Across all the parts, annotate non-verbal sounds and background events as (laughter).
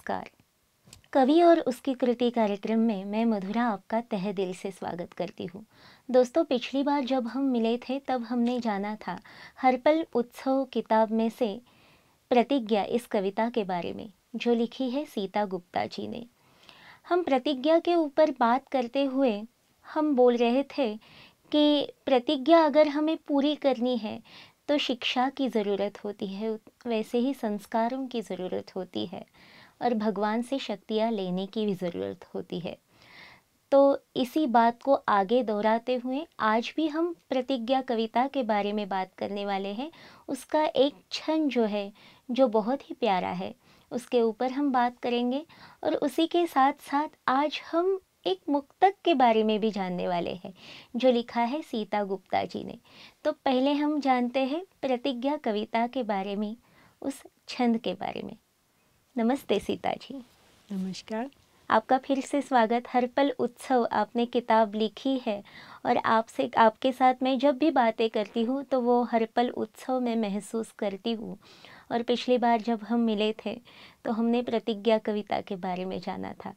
नमस्कार कवि और उसकी कृति कार्यक्रम में मैं मधुरा आपका तह दिल से स्वागत करती हूँ दोस्तों पिछली बार जब हम मिले थे तब हमने जाना था हरपल उत्सव किताब में से प्रतिज्ञा इस कविता के बारे में जो लिखी है सीता गुप्ता जी ने हम प्रतिज्ञा के ऊपर बात करते हुए हम बोल रहे थे कि प्रतिज्ञा अगर हमें पूरी करनी है तो शिक्षा की ज़रूरत होती है वैसे ही संस्कारों की ज़रूरत होती है और भगवान से शक्तियाँ लेने की भी ज़रूरत होती है तो इसी बात को आगे दोहराते हुए आज भी हम प्रतिज्ञा कविता के बारे में बात करने वाले हैं उसका एक क्षण जो है जो बहुत ही प्यारा है उसके ऊपर हम बात करेंगे और उसी के साथ साथ आज हम एक मुक्तक के बारे में भी जानने वाले हैं जो लिखा है सीता गुप्ता जी ने तो पहले हम जानते हैं प्रतिज्ञा कविता के बारे में उस छंद के बारे में नमस्ते सीता जी नमस्कार आपका फिर से स्वागत हर पल उत्सव आपने किताब लिखी है और आपसे आपके साथ मैं जब भी बातें करती हूँ तो वो हर पल उत्सव में महसूस करती हूँ और पिछली बार जब हम मिले थे तो हमने प्रतिज्ञा कविता के बारे में जाना था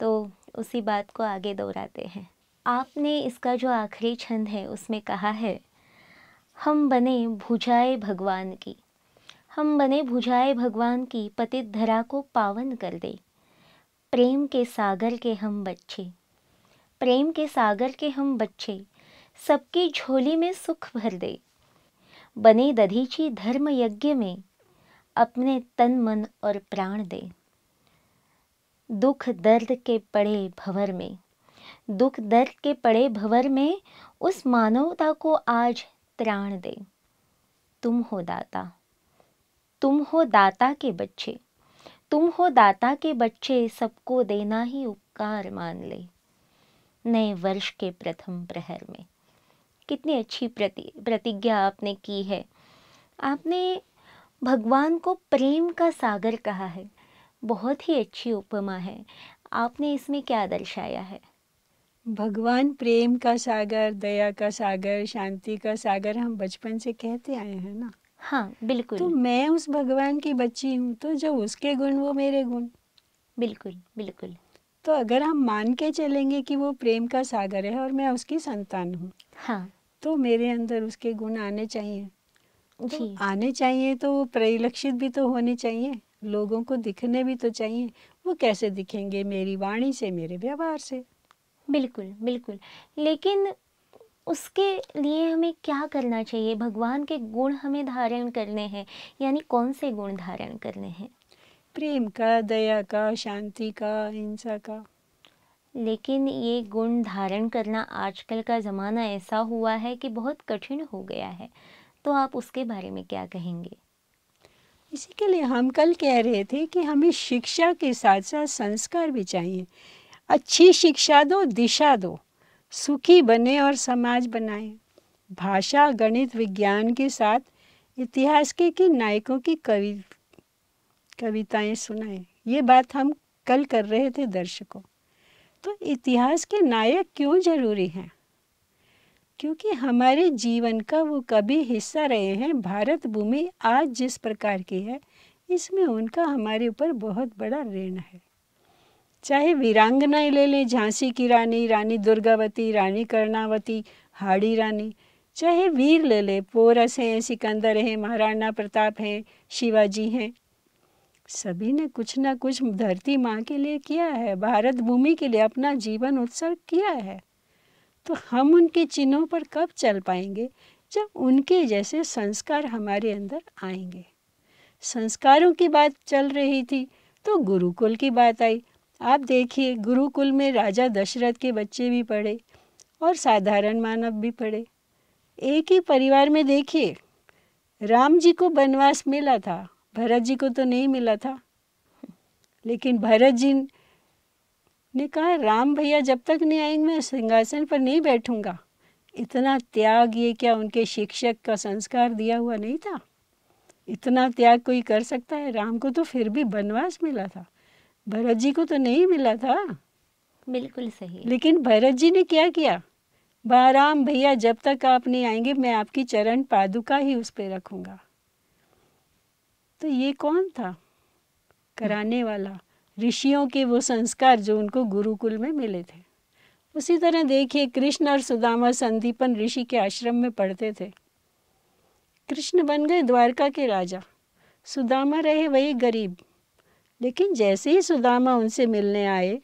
तो उसी बात को आगे दोहराते हैं आपने इसका जो आखिरी छंद है उसमें कहा है हम बने भुजाए भगवान की हम बने भुजाए भगवान की पतित धरा को पावन कर दे प्रेम के सागर के हम बच्चे प्रेम के सागर के हम बच्चे सबकी झोली में सुख भर दे बने दधीची धर्म यज्ञ में अपने तन मन और प्राण दे दुख दर्द के पड़े भवर में दुख दर्द के पड़े भवर में उस मानवता को आज त्राण दे तुम हो दाता तुम हो दाता के बच्चे तुम हो दाता के बच्चे सबको देना ही उपकार मान ले नए वर्ष के प्रथम प्रहर में कितनी अच्छी प्रति प्रतिज्ञा आपने की है आपने भगवान को प्रेम का सागर कहा है बहुत ही अच्छी उपमा है आपने इसमें क्या दर्शाया है भगवान प्रेम का सागर दया का सागर शांति का सागर हम बचपन से कहते आए हैं ना हाँ बिल्कुल तो मैं उस भगवान की बच्ची हूँ तो जो उसके गुण वो मेरे गुण बिल्कुल बिल्कुल तो अगर हम मान के चलेंगे कि वो प्रेम का सागर है और मैं उसकी संतान हूँ हाँ तो मेरे अंदर उसके गुण आने चाहिए तो आने चाहिए तो वो परिलक्षित भी तो होने चाहिए लोगों को दिखने भी तो चाहिए वो कैसे दिखेंगे मेरी वाणी से मेरे व्यवहार से बिल्कुल बिल्कुल लेकिन उसके लिए हमें क्या करना चाहिए भगवान के गुण हमें धारण करने हैं यानी कौन से गुण धारण करने हैं प्रेम का दया का शांति का अहिंसा का लेकिन ये गुण धारण करना आजकल का ज़माना ऐसा हुआ है कि बहुत कठिन हो गया है तो आप उसके बारे में क्या कहेंगे इसी के लिए हम कल कह रहे थे कि हमें शिक्षा के साथ साथ संस्कार भी चाहिए अच्छी शिक्षा दो दिशा दो सुखी बने और समाज बनाए भाषा गणित विज्ञान के साथ इतिहास के कि नायकों की कवि कविताएं सुनाए ये बात हम कल कर रहे थे दर्शकों तो इतिहास के नायक क्यों जरूरी हैं क्योंकि हमारे जीवन का वो कभी हिस्सा रहे हैं भारत भूमि आज जिस प्रकार की है इसमें उनका हमारे ऊपर बहुत बड़ा ऋण है चाहे वीरांगनाएं ले लें झांसी की रानी रानी दुर्गावती रानी कर्णावती हाड़ी रानी चाहे वीर ले लें पोरस हैं सिकंदर हैं महाराणा प्रताप हैं शिवाजी हैं सभी ने कुछ ना कुछ धरती माँ के लिए किया है भारत भूमि के लिए अपना जीवन उत्सर्ग किया है तो हम उनके चिन्हों पर कब चल पाएंगे जब उनके जैसे संस्कार हमारे अंदर आएंगे संस्कारों की बात चल रही थी तो गुरुकुल की बात आई आप देखिए गुरुकुल में राजा दशरथ के बच्चे भी पढ़े और साधारण मानव भी पढ़े एक ही परिवार में देखिए राम जी को वनवास मिला था भरत जी को तो नहीं मिला था लेकिन भरत जी ने कहा राम भैया जब तक नहीं आएंगे मैं सिंहासन पर नहीं बैठूंगा इतना त्याग ये क्या उनके शिक्षक का संस्कार दिया हुआ नहीं था इतना त्याग कोई कर सकता है राम को तो फिर भी वनवास मिला था भरत जी को तो नहीं मिला था बिल्कुल सही लेकिन भरत जी ने क्या किया बाराम भैया जब तक आप नहीं आएंगे मैं आपकी चरण पादुका ही उस पर रखूंगा तो ये कौन था कराने वाला ऋषियों के वो संस्कार जो उनको गुरुकुल में मिले थे उसी तरह देखिए कृष्ण और सुदामा संदीपन ऋषि के आश्रम में पढ़ते थे कृष्ण बन गए द्वारका के राजा सुदामा रहे वही गरीब लेकिन जैसे ही सुदामा उनसे मिलने आए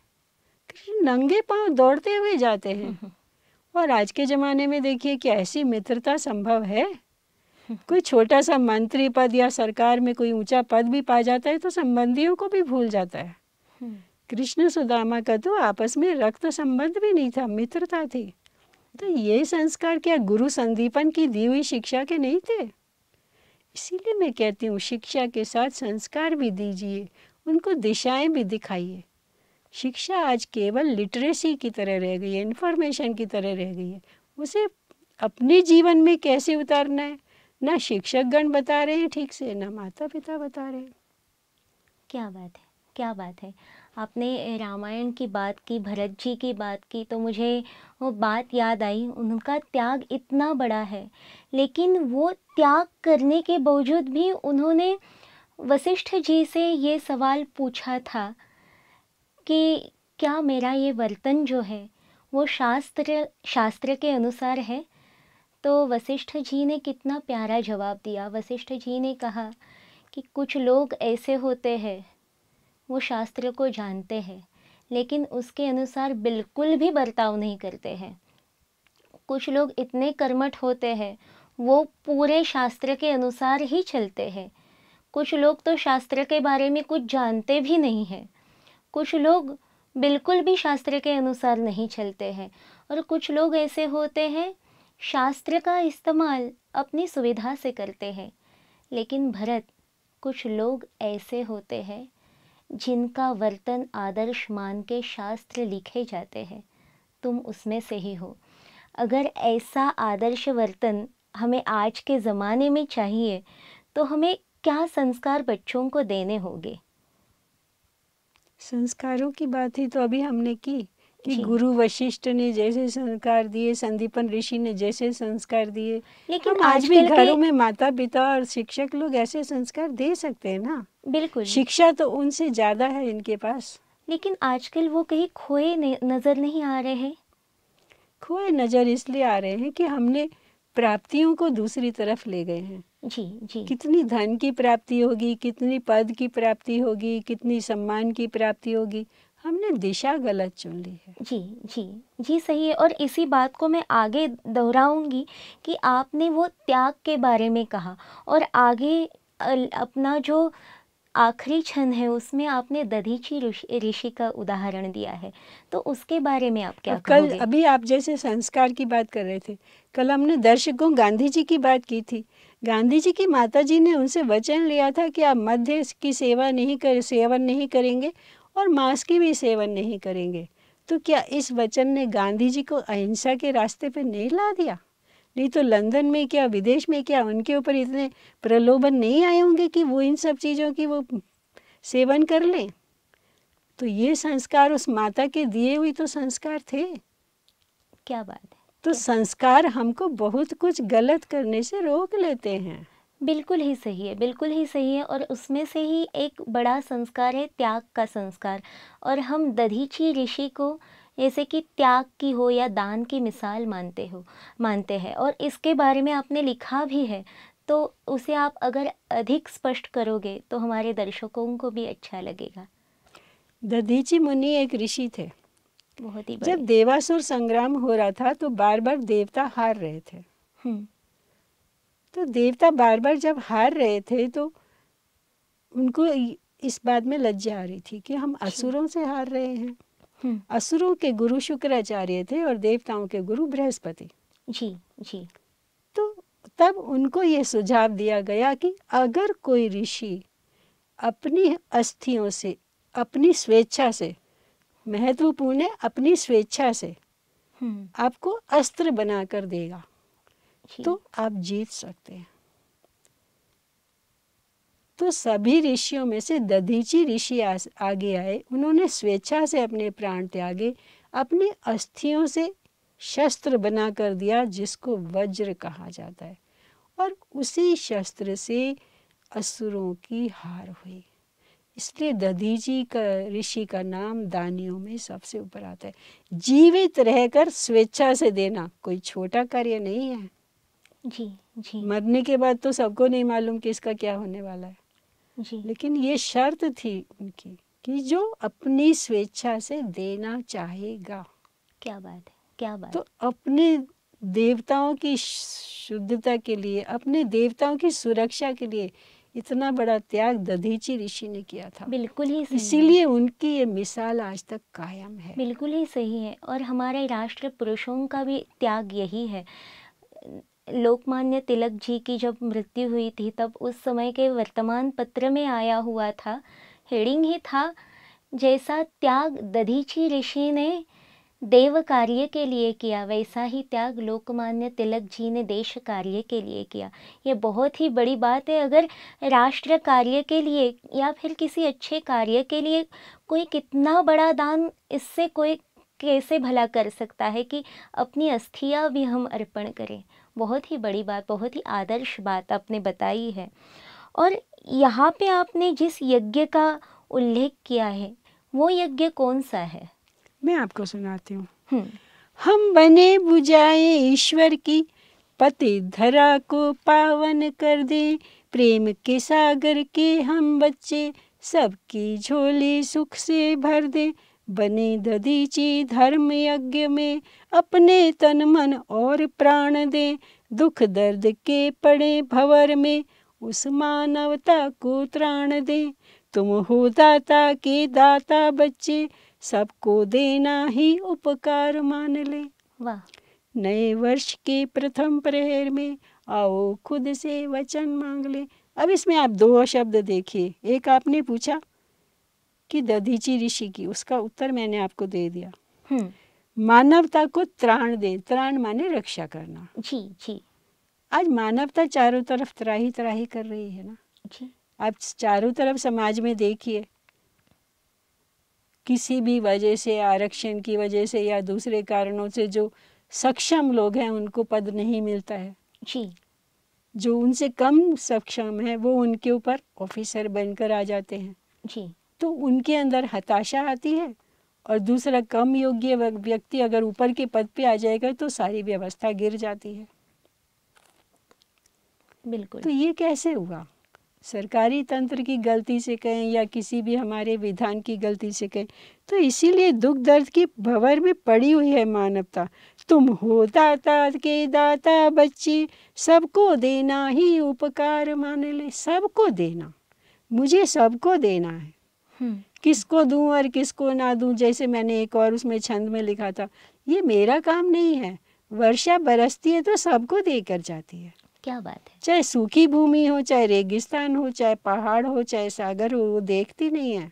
कृष्ण नंगे पांव दौड़ते हुए जाते हैं (laughs) और आज के ज़माने में देखिए कि ऐसी मित्रता संभव है कोई छोटा सा मंत्री पद या सरकार में कोई ऊंचा पद भी पा जाता है तो संबंधियों को भी भूल जाता है कृष्ण सुदामा का तो आपस में रक्त संबंध भी नहीं था मित्रता थी तो ये संस्कार क्या गुरु संदीपन की दी हुई शिक्षा के नहीं थे इसीलिए मैं कहती हूँ शिक्षा के साथ संस्कार भी दीजिए उनको दिशाएं भी दिखाइए शिक्षा आज केवल लिटरेसी की तरह रह गई है इन्फॉर्मेशन की तरह रह गई है उसे अपने जीवन में कैसे उतारना है ना शिक्षकगण बता रहे हैं ठीक से ना माता पिता बता रहे हैं क्या बात है क्या बात है आपने रामायण की बात की भरत जी की बात की तो मुझे वो बात याद आई उनका त्याग इतना बड़ा है लेकिन वो त्याग करने के बावजूद भी उन्होंने वशिष्ठ जी से ये सवाल पूछा था कि क्या मेरा ये वर्तन जो है वो शास्त्र शास्त्र के अनुसार है तो वशिष्ठ जी ने कितना प्यारा जवाब दिया वशिष्ठ जी ने कहा कि कुछ लोग ऐसे होते हैं वो शास्त्र को जानते हैं लेकिन उसके अनुसार बिल्कुल भी बर्ताव नहीं करते हैं कुछ लोग इतने कर्मठ होते हैं वो पूरे शास्त्र के अनुसार ही चलते हैं कुछ लोग तो शास्त्र के बारे में कुछ जानते भी नहीं हैं कुछ लोग बिल्कुल भी शास्त्र के अनुसार नहीं चलते हैं और कुछ लोग ऐसे होते हैं शास्त्र का इस्तेमाल अपनी सुविधा से करते हैं लेकिन भरत कुछ लोग ऐसे होते हैं जिनका वर्तन आदर्श मान के शास्त्र लिखे जाते हैं तुम उसमें से ही हो अगर ऐसा आदर्श वर्तन हमें आज के ज़माने में चाहिए तो हमें क्या संस्कार बच्चों को देने होंगे संस्कारों की बात ही तो अभी हमने की कि गुरु वशिष्ठ ने जैसे संस्कार दिए संदीपन ऋषि ने जैसे संस्कार दिए लेकिन आज भी घरों में माता पिता और शिक्षक लोग ऐसे संस्कार दे सकते हैं ना बिल्कुल शिक्षा तो उनसे ज्यादा है इनके पास लेकिन आजकल वो कहीं खोए नजर नहीं आ रहे हैं खोए नजर इसलिए आ रहे हैं कि हमने प्राप्तियों को दूसरी तरफ ले गए हैं जी जी कितनी धन की प्राप्ति होगी कितनी पद की प्राप्ति होगी कितनी सम्मान की प्राप्ति होगी हमने दिशा गलत चुन ली है जी जी जी सही है और इसी बात को मैं आगे दोहराऊंगी कि आपने वो त्याग के बारे में कहा और आगे अपना जो आखिरी छंद है उसमें आपने दधीची ऋषि का उदाहरण दिया है तो उसके बारे में आप क्या कल अभी आप जैसे संस्कार की बात कर रहे थे कल हमने दर्शकों गांधी जी की बात की थी गांधी जी की माता जी ने उनसे वचन लिया था कि आप मध्य की सेवा नहीं कर सेवन नहीं करेंगे और मांस की भी सेवन नहीं करेंगे तो क्या इस वचन ने गांधी जी को अहिंसा के रास्ते पर नहीं ला दिया नहीं तो लंदन में क्या विदेश में क्या उनके ऊपर इतने प्रलोभन नहीं आए होंगे कि वो इन सब चीज़ों की वो सेवन कर लें तो ये संस्कार उस माता के दिए हुए तो संस्कार थे क्या बात है तो संस्कार हमको बहुत कुछ गलत करने से रोक लेते हैं बिल्कुल ही सही है बिल्कुल ही सही है और उसमें से ही एक बड़ा संस्कार है त्याग का संस्कार और हम दधीची ऋषि को जैसे कि त्याग की हो या दान की मिसाल मानते हो मानते हैं और इसके बारे में आपने लिखा भी है तो उसे आप अगर अधिक स्पष्ट करोगे तो हमारे दर्शकों को भी अच्छा लगेगा दधीची मुनि एक ऋषि थे बहुत ही जब देवासुर संग्राम हो रहा था तो बार बार देवता हार रहे थे हम्म। तो देवता बार बार जब हार रहे थे तो उनको इस बात में लज्जा आ रही थी कि हम अच्छा। असुरों से हार रहे हैं हम्म। असुरों के गुरु शुक्राचार्य थे और देवताओं के गुरु बृहस्पति जी जी तो तब उनको ये सुझाव दिया गया कि अगर कोई ऋषि अपनी अस्थियों से अपनी स्वेच्छा से महत्वपूर्ण है अपनी स्वेच्छा से हम्म। आपको अस्त्र बनाकर देगा तो आप जीत सकते हैं तो सभी ऋषियों में से दधीची ऋषि आगे आए उन्होंने स्वेच्छा से अपने प्राण त्यागे अपने अस्थियों से शस्त्र बना कर दिया जिसको वज्र कहा जाता है और उसी शस्त्र से असुरों की हार हुई इसलिए दधीजी का ऋषि का नाम दानियों में सबसे ऊपर आता है जीवित रहकर स्वेच्छा से देना कोई छोटा कार्य नहीं है जी जी मरने के बाद तो सबको नहीं मालूम कि इसका क्या होने वाला है जी लेकिन ये शर्त थी उनकी कि जो अपनी स्वेच्छा से देना चाहेगा क्या बात है क्या बात तो अपने देवताओं की शुद्धता के लिए अपने देवताओं की सुरक्षा के लिए इतना बड़ा त्याग दधीची ऋषि ने किया था बिल्कुल ही इसीलिए उनकी ये मिसाल आज तक कायम है बिल्कुल ही सही है और हमारे राष्ट्र पुरुषों का भी त्याग यही है लोकमान्य तिलक जी की जब मृत्यु हुई थी तब उस समय के वर्तमान पत्र में आया हुआ था हेडिंग ही था जैसा त्याग दधीची ऋषि ने देव कार्य के लिए किया वैसा ही त्याग लोकमान्य तिलक जी ने देश कार्य के लिए किया ये बहुत ही बड़ी बात है अगर राष्ट्र कार्य के लिए या फिर किसी अच्छे कार्य के लिए कोई कितना बड़ा दान इससे कोई कैसे भला कर सकता है कि अपनी अस्थियाँ भी हम अर्पण करें बहुत ही बड़ी बात बहुत ही आदर्श बात आपने बताई है और यहाँ पे आपने जिस यज्ञ का उल्लेख किया है वो यज्ञ कौन सा है मैं आपको सुनाती हूँ हम बने बुझाए ईश्वर की पति धरा को पावन कर दे प्रेम के सागर के हम बच्चे सबकी झोली सुख से भर दे बने ददीची धर्म यज्ञ में अपने तन मन और प्राण दे दुख दर्द के पड़े भवर में उस मानवता को त्राण दे तुम हो दाता के दाता बच्चे सबको देना ही उपकार मान ले वाह नए वर्ष के प्रथम प्रहर में आओ खुद से वचन मांग ले अब इसमें आप दो शब्द देखिए एक आपने पूछा कि दधीची ऋषि की उसका उत्तर मैंने आपको दे दिया हम्म। मानवता को त्राण दे त्राण माने रक्षा करना जी जी आज मानवता चारों तरफ त्राही त्राही कर रही है ना जी आप चारों तरफ समाज में देखिए किसी भी वजह से आरक्षण की वजह से या दूसरे कारणों से जो सक्षम लोग हैं उनको पद नहीं मिलता है जी जो उनसे कम सक्षम है वो उनके ऊपर ऑफिसर बनकर आ जाते हैं जी तो उनके अंदर हताशा आती है और दूसरा कम योग्य व्यक्ति अगर ऊपर के पद पे आ जाएगा तो सारी व्यवस्था गिर जाती है बिल्कुल तो ये कैसे हुआ सरकारी तंत्र की गलती से कहें या किसी भी हमारे विधान की गलती से कहें तो इसीलिए दुख दर्द की भंवर में पड़ी हुई है मानवता तुम हो दाता के दाता बच्चे सबको देना ही उपकार मान ले सबको देना मुझे सबको देना है हम्म। किसको दूं और किसको ना दूं जैसे मैंने एक और उसमें छंद में लिखा था ये मेरा काम नहीं है वर्षा बरसती है तो सबको देकर जाती है क्या बात है चाहे सूखी भूमि हो चाहे रेगिस्तान हो चाहे पहाड़ हो चाहे सागर हो वो देखती नहीं है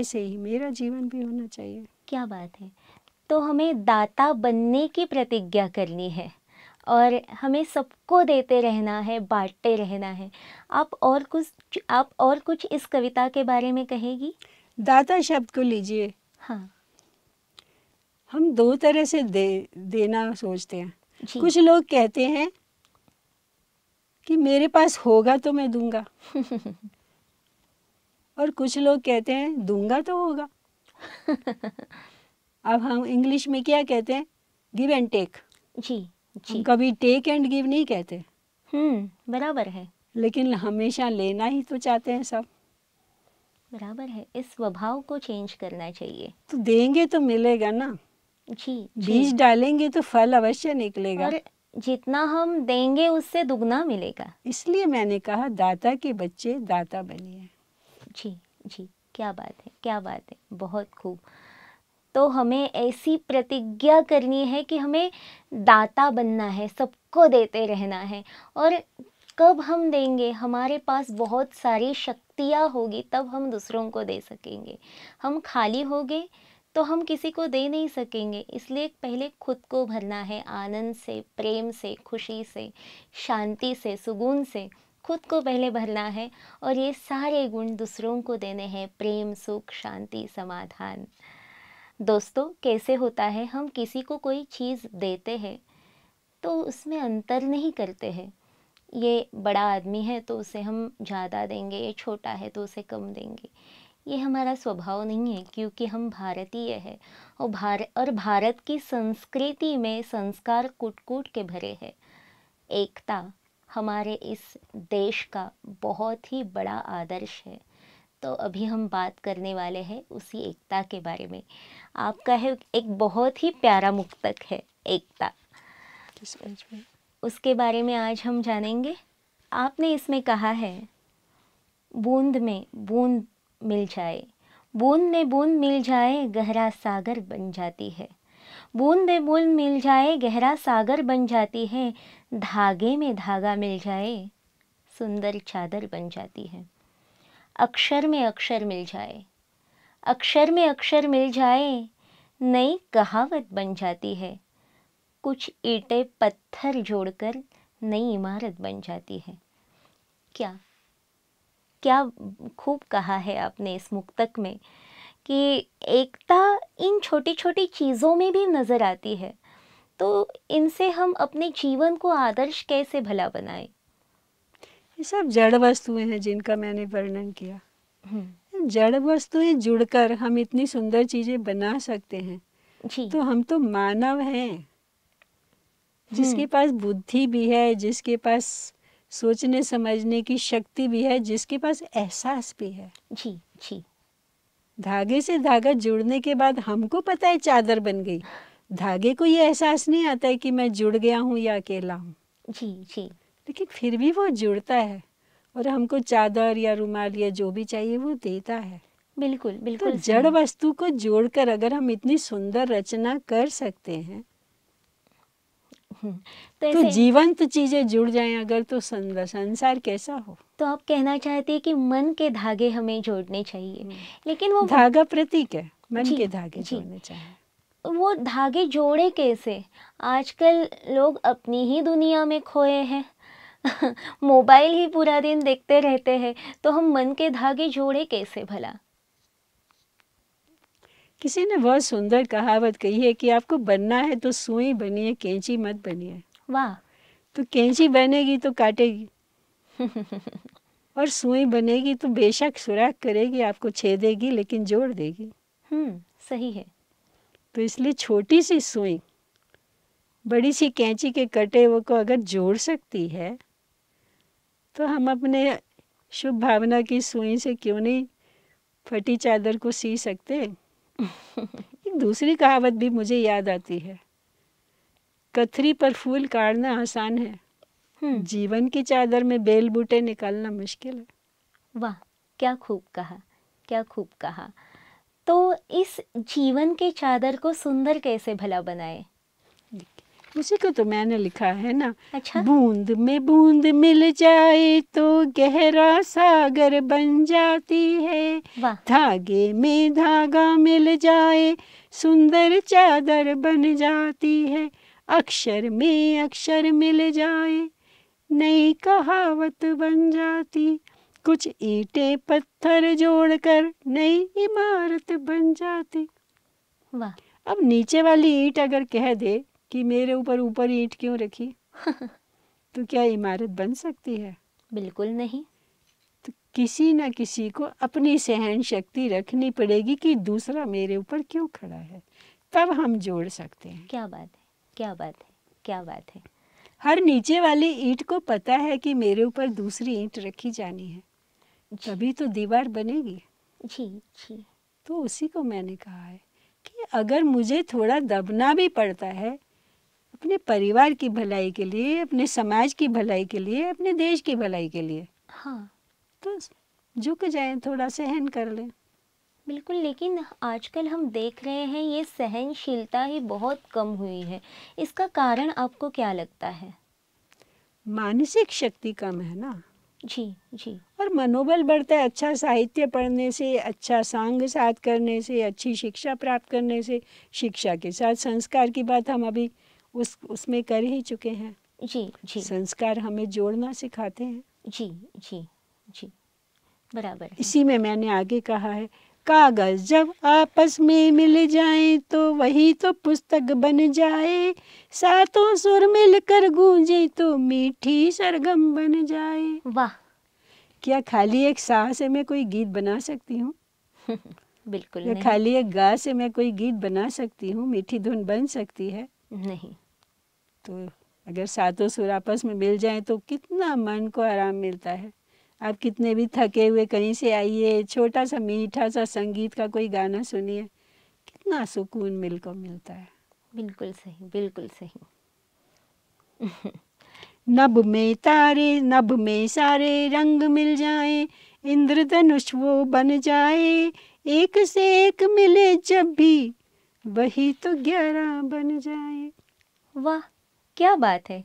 ऐसे ही मेरा जीवन भी होना चाहिए क्या बात है तो हमें दाता बनने की प्रतिज्ञा करनी है और हमें सबको देते रहना है बांटते रहना है आप और कुछ आप और कुछ इस कविता के बारे में कहेगी दाता शब्द को लीजिए हाँ हम दो तरह से दे देना सोचते हैं कुछ लोग कहते हैं कि मेरे पास होगा तो मैं दूंगा (laughs) और कुछ लोग कहते हैं दूंगा तो होगा (laughs) अब हम इंग्लिश में क्या कहते हैं गिव एंड टेक जी हम कभी टेक एंड गिव नहीं कहते हम्म बराबर है लेकिन हमेशा लेना ही तो चाहते हैं सब बराबर है इस स्वभाव को चेंज करना चाहिए तो देंगे तो मिलेगा ना जी बीज डालेंगे तो फल अवश्य निकलेगा और जितना हम देंगे उससे दुगना मिलेगा इसलिए मैंने कहा दाता के बच्चे दाता बनिए जी जी क्या बात है क्या बात है बहुत खूब तो हमें ऐसी प्रतिज्ञा करनी है कि हमें दाता बनना है सबको देते रहना है और कब हम देंगे हमारे पास बहुत सारी शक्तियाँ होगी तब हम दूसरों को दे सकेंगे हम खाली हो गए तो हम किसी को दे नहीं सकेंगे इसलिए पहले खुद को भरना है आनंद से प्रेम से खुशी से शांति से सुगुन से खुद को पहले भरना है और ये सारे गुण दूसरों को देने हैं प्रेम सुख शांति समाधान दोस्तों कैसे होता है हम किसी को कोई चीज़ देते हैं तो उसमें अंतर नहीं करते हैं ये बड़ा आदमी है तो उसे हम ज़्यादा देंगे ये छोटा है तो उसे कम देंगे ये हमारा स्वभाव नहीं है क्योंकि हम भारतीय है और भार और भारत की संस्कृति में संस्कार कुट कुट के भरे है एकता हमारे इस देश का बहुत ही बड़ा आदर्श है तो अभी हम बात करने वाले हैं उसी एकता के बारे में आपका है एक बहुत ही प्यारा मुक्तक है एकता उसके बारे में आज हम जानेंगे आपने इसमें कहा है बूंद में बूंद मिल जाए बूंद में बूंद मिल जाए गहरा सागर बन जाती है बूंद में बूंद मिल जाए गहरा सागर बन जाती है धागे में धागा मिल जाए सुंदर चादर बन जाती है अक्षर में अक्षर मिल जाए अक्षर में अक्षर मिल जाए नई कहावत बन जाती है कुछ ईंटें पत्थर जोड़कर नई इमारत बन जाती है क्या क्या खूब कहा है आपने इस मुक्तक में कि एकता इन छोटी छोटी चीज़ों में भी नज़र आती है तो इनसे हम अपने जीवन को आदर्श कैसे भला बनाएं ये सब जड़ वस्तुएं हैं जिनका मैंने वर्णन किया हम्म। जड़ वस्तुएं जुड़कर हम इतनी सुंदर चीजें बना सकते हैं जी। तो हम तो मानव हैं जिसके हम्म। पास बुद्धि भी है जिसके पास सोचने समझने की शक्ति भी है जिसके पास एहसास भी है जी जी धागे से धागा जुड़ने के बाद हमको पता है चादर बन गई धागे को ये एहसास नहीं आता है कि मैं जुड़ गया हूँ या अकेला हूँ जी जी लेकिन फिर भी वो जुड़ता है और हमको चादर या रुमाल या जो भी चाहिए वो देता है बिल्कुल बिल्कुल तो जड़ वस्तु को जोड़कर अगर हम इतनी सुंदर रचना कर सकते हैं हम्म, तो, तो जीवंत तो चीजें जुड़ जाएं अगर तो संसार कैसा हो तो आप कहना चाहते हैं कि मन के धागे हमें जोड़ने चाहिए हम्म। लेकिन वो धागा प्रतीक है मन के धागे जोड़ने चाहिए वो धागे जोड़े कैसे आजकल लोग अपनी ही दुनिया में खोए हैं (laughs) मोबाइल ही पूरा दिन देखते रहते हैं तो हम मन के धागे जोड़े कैसे भला किसी ने बहुत सुंदर कहावत कही है कि आपको बनना है तो सुई बनिए कैंची मत बनिए वाह तो कैंची बनेगी तो काटेगी (laughs) और सुई बनेगी तो बेशक सुराख करेगी आपको छेदेगी लेकिन जोड़ देगी हम्म सही है तो इसलिए छोटी सी सुई बड़ी सी कैंची के कटे वो को अगर जोड़ सकती है तो हम अपने शुभ भावना की सुई से क्यों नहीं फटी चादर को सी सकते (laughs) एक दूसरी कहावत भी मुझे याद आती है कथरी पर फूल काटना आसान है हम्म। जीवन की चादर में बेल बूटे निकालना मुश्किल है वाह क्या खूब कहा क्या खूब कहा तो इस जीवन की चादर को सुंदर कैसे भला बनाए उसी को तो मैंने लिखा है ना अच्छा? बूंद में बूंद मिल जाए तो गहरा सागर बन जाती है धागे में धागा मिल जाए सुंदर चादर बन जाती है अक्षर में अक्षर मिल जाए नई कहावत बन जाती कुछ ईटे पत्थर जोड़कर नई इमारत बन जाती वाह अब नीचे वाली ईट अगर कह दे कि मेरे ऊपर ऊपर ईंट क्यों रखी (laughs) तो क्या इमारत बन सकती है बिल्कुल नहीं तो किसी न किसी को अपनी सहन शक्ति रखनी पड़ेगी कि दूसरा मेरे ऊपर क्यों खड़ा है तब हम जोड़ सकते हैं क्या बात है क्या बात है क्या बात है हर नीचे वाली ईंट को पता है कि मेरे ऊपर दूसरी ईंट रखी जानी है तभी तो दीवार बनेगी जी जी तो उसी को मैंने कहा है कि अगर मुझे थोड़ा दबना भी पड़ता है अपने परिवार की भलाई के लिए अपने समाज की भलाई के लिए अपने देश की भलाई के लिए हाँ तो झुक जाए थोड़ा सहन कर लें बिल्कुल लेकिन आजकल हम देख रहे हैं ये सहनशीलता ही बहुत कम हुई है इसका कारण आपको क्या लगता है मानसिक शक्ति कम है ना जी जी और मनोबल बढ़ता है अच्छा साहित्य पढ़ने से अच्छा सांग साथ करने से अच्छी शिक्षा प्राप्त करने से शिक्षा के साथ संस्कार की बात हम अभी उस उसमें कर ही चुके हैं जी जी संस्कार हमें जोड़ना सिखाते हैं जी जी जी बराबर इसी में मैंने आगे कहा है कागज जब आपस में मिल जाए तो वही तो पुस्तक बन जाए सातों सुर मिलकर गूंजे तो मीठी सरगम बन जाए वाह क्या खाली एक साह से मैं कोई गीत बना सकती हूँ (laughs) बिल्कुल नहीं। खाली एक गा से मैं कोई गीत बना सकती हूँ मीठी धुन बन सकती है नहीं तो अगर सातों सुर आपस में मिल जाए तो कितना मन को आराम मिलता है आप कितने भी थके हुए कहीं से आइए छोटा सा मीठा सा संगीत का कोई गाना सुनिए कितना सुकून मिल को मिलता है बिल्कुल सही बिल्कुल सही (laughs) नभ में तारे नभ में सारे रंग मिल जाए इंद्रधनुष वो बन जाए एक से एक मिले जब भी वही तो ग्यारह बन जाए वाह क्या बात है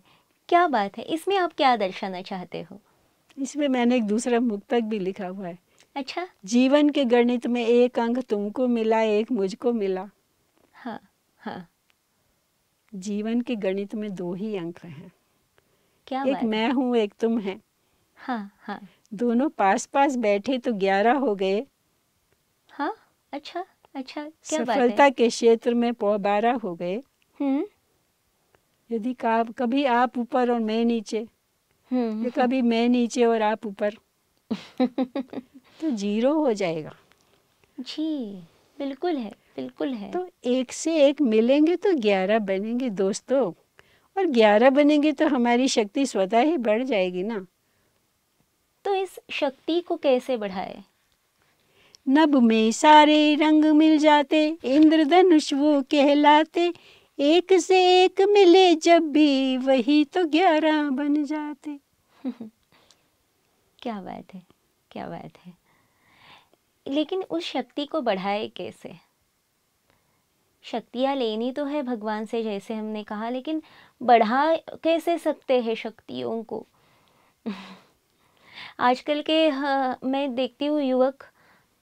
क्या बात है इसमें आप क्या दर्शाना चाहते हो इसमें मैंने एक दूसरा मुक्तक भी लिखा हुआ है अच्छा जीवन के गणित में एक अंक तुमको मिला एक मुझको मिला हाँ हाँ जीवन के गणित में दो ही अंक हैं क्या एक मैं हूँ एक तुम है हाँ हाँ दोनों पास पास बैठे तो ग्यारह हो गए हाँ अच्छा अच्छा क्या सफलता बात है? के क्षेत्र में बारह हो गए हम्म यदि कभी आप ऊपर और मैं नीचे हम्म, हम्म। कभी मैं नीचे और आप ऊपर (laughs) तो जीरो हो जाएगा जी बिल्कुल है बिल्कुल है तो एक से एक मिलेंगे तो ग्यारह बनेंगे दोस्तों और ग्यारह बनेंगे तो हमारी शक्ति स्वतः ही बढ़ जाएगी ना तो इस शक्ति को कैसे बढ़ाए नभ में सारे रंग मिल जाते इंद्रधनुष वो कहलाते एक से एक मिले जब भी वही तो ग्यारह बन जाते (laughs) क्या बात है क्या बात है लेकिन उस शक्ति को बढ़ाए कैसे शक्तियाँ लेनी तो है भगवान से जैसे हमने कहा लेकिन बढ़ा कैसे सकते हैं शक्तियों को (laughs) आजकल के हाँ, मैं देखती हूँ युवक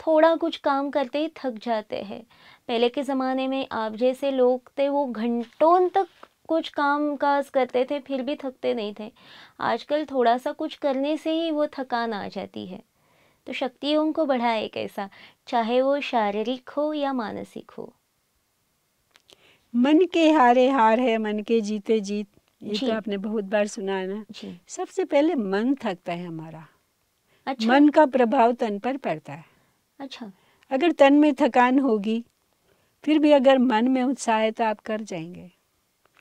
थोड़ा कुछ काम करते ही थक जाते हैं पहले के ज़माने में आप जैसे लोग थे वो घंटों तक कुछ काम काज करते थे फिर भी थकते नहीं थे आजकल थोड़ा सा कुछ करने से ही वो थकान आ जाती है तो शक्तियों को बढ़ाए कैसा चाहे वो शारीरिक हो या मानसिक हो मन के हारे हार है मन के जीते जीत ये जी। तो आपने बहुत बार सुना है ना सबसे पहले मन थकता है हमारा अच्छा। मन का प्रभाव तन पर पड़ता है अच्छा अगर तन में थकान होगी फिर भी अगर मन में उत्साह है तो आप कर जाएंगे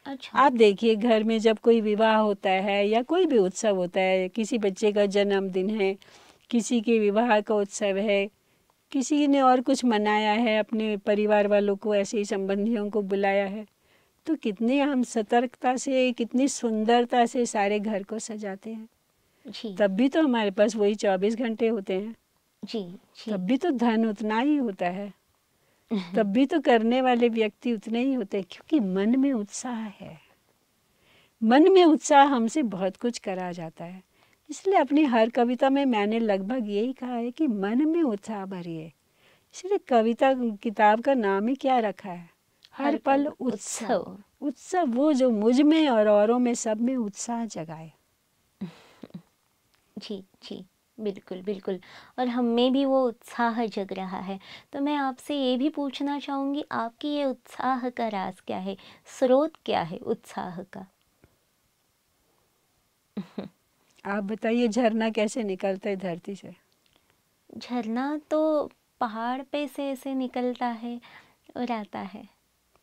अच्छा आप देखिए घर में जब कोई विवाह होता है या कोई भी उत्सव होता है किसी बच्चे का जन्मदिन है किसी के विवाह का उत्सव है किसी ने और कुछ मनाया है अपने परिवार वालों को ऐसे ही संबंधियों को बुलाया है तो कितने हम सतर्कता से कितनी सुंदरता से सारे घर को सजाते हैं तब भी तो हमारे पास वही चौबीस घंटे होते हैं जी, जी तब भी तो धन उतना ही होता है (laughs) तब भी तो करने वाले व्यक्ति उतने ही होते हैं क्योंकि मन में उत्साह है मन में उत्साह हमसे बहुत कुछ करा जाता है इसलिए अपनी हर कविता में मैंने लगभग यही कहा है कि मन में उत्साह भरिए इसलिए कविता किताब का नाम ही क्या रखा है हर, पल उत्सव उत्सव वो जो मुझ में और औरों में सब में उत्साह जगाए (laughs) जी जी बिल्कुल बिल्कुल और हम में भी वो उत्साह जग रहा है तो मैं आपसे ये भी पूछना चाहूँगी आपकी ये उत्साह का राज क्या है स्रोत क्या है उत्साह का आप बताइए झरना कैसे निकलता है धरती से झरना तो पहाड़ पे से ऐसे निकलता है और आता है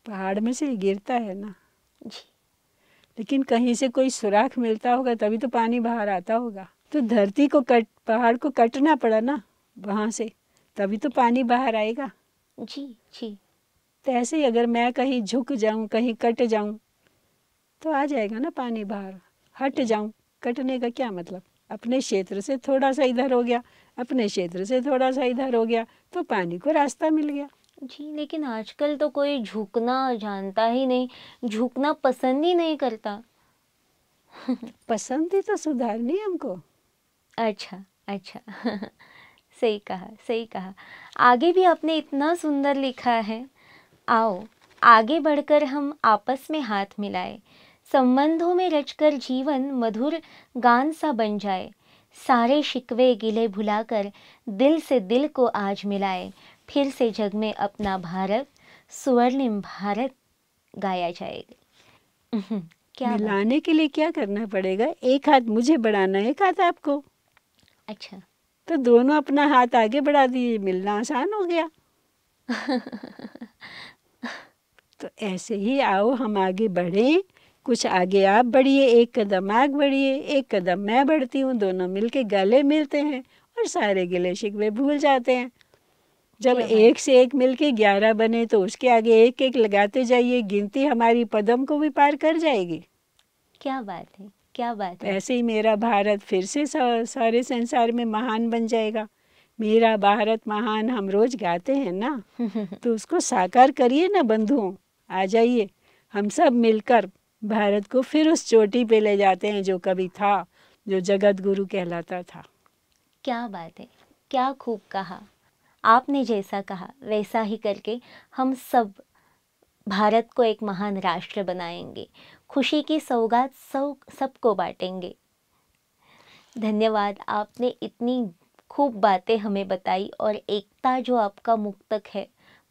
पहाड़ में से गिरता है ना जी लेकिन कहीं से कोई सुराख मिलता होगा तभी तो पानी बाहर आता होगा तो धरती को कट पहाड़ को कटना पड़ा ना वहाँ से तभी तो पानी बाहर आएगा जी जी तो ऐसे ही अगर मैं कहीं झुक जाऊँ कहीं कट जाऊँ तो आ जाएगा ना पानी बाहर हट जाऊँ कटने का क्या मतलब अपने क्षेत्र से थोड़ा सा इधर हो गया अपने क्षेत्र से थोड़ा सा इधर हो गया तो पानी को रास्ता मिल गया जी लेकिन आजकल तो कोई झुकना जानता ही नहीं झुकना पसंद ही नहीं करता (laughs) पसंद ही तो सुधारनी हमको अच्छा अच्छा (laughs) सही कहा सही कहा आगे भी आपने इतना सुंदर लिखा है आओ आगे बढ़कर हम आपस में हाथ मिलाए संबंधों में रचकर जीवन मधुर गान सा बन जाए सारे शिकवे गिले भुलाकर दिल से दिल को आज मिलाए फिर से जग में अपना भारत स्वर्णिम भारत गाया जाएगा (laughs) क्या मिलाने के लिए क्या करना पड़ेगा एक हाथ मुझे बढ़ाना है एक हाथ आपको अच्छा तो दोनों अपना हाथ आगे बढ़ा दिए मिलना आसान हो गया (laughs) तो ऐसे ही आओ हम आगे बढ़ें कुछ आगे आप बढ़िए एक कदम आग बढ़िए एक कदम मैं बढ़ती हूँ दोनों मिलके गले मिलते हैं और सारे गिले शिकवे भूल जाते हैं जब एक से एक मिलके ग्यारह बने तो उसके आगे एक एक लगाते जाइए गिनती हमारी पदम को भी पार कर जाएगी क्या बात है क्या बात है ऐसे ही मेरा भारत फिर से सारे संसार में महान बन जाएगा मेरा भारत महान हम रोज गाते हैं ना (laughs) तो उसको साकार करिए ना बंधुओं आ जाइए हम सब मिलकर भारत को फिर उस चोटी पे ले जाते हैं जो कभी था जो जगत गुरु कहलाता था क्या बात है क्या खूब कहा आपने जैसा कहा वैसा ही करके हम सब भारत को एक महान राष्ट्र बनाएंगे खुशी की सौगात सब सबको बांटेंगे धन्यवाद आपने इतनी खूब बातें हमें बताई और एकता जो आपका मुक्तक है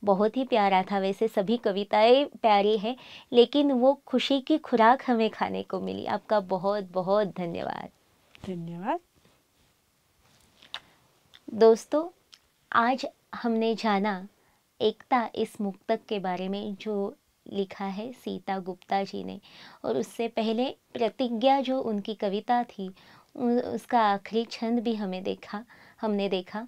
बहुत ही प्यारा था वैसे सभी कविताएं प्यारी हैं लेकिन वो खुशी की खुराक हमें खाने को मिली आपका बहुत बहुत धन्यवाद धन्यवाद दोस्तों आज हमने जाना एकता इस मुक्तक के बारे में जो लिखा है सीता गुप्ता जी ने और उससे पहले प्रतिज्ञा जो उनकी कविता थी उसका आखिरी छंद भी हमें देखा हमने देखा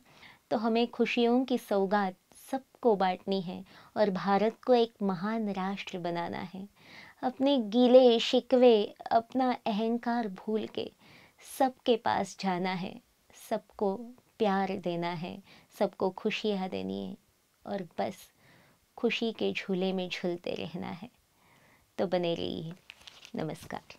तो हमें खुशियों की सौगात सबको बांटनी है और भारत को एक महान राष्ट्र बनाना है अपने गीले शिकवे अपना अहंकार भूल के सबके पास जाना है सबको प्यार देना है सबको खुशियाँ देनी है और बस खुशी के झूले में झूलते रहना है तो बने रहिए नमस्कार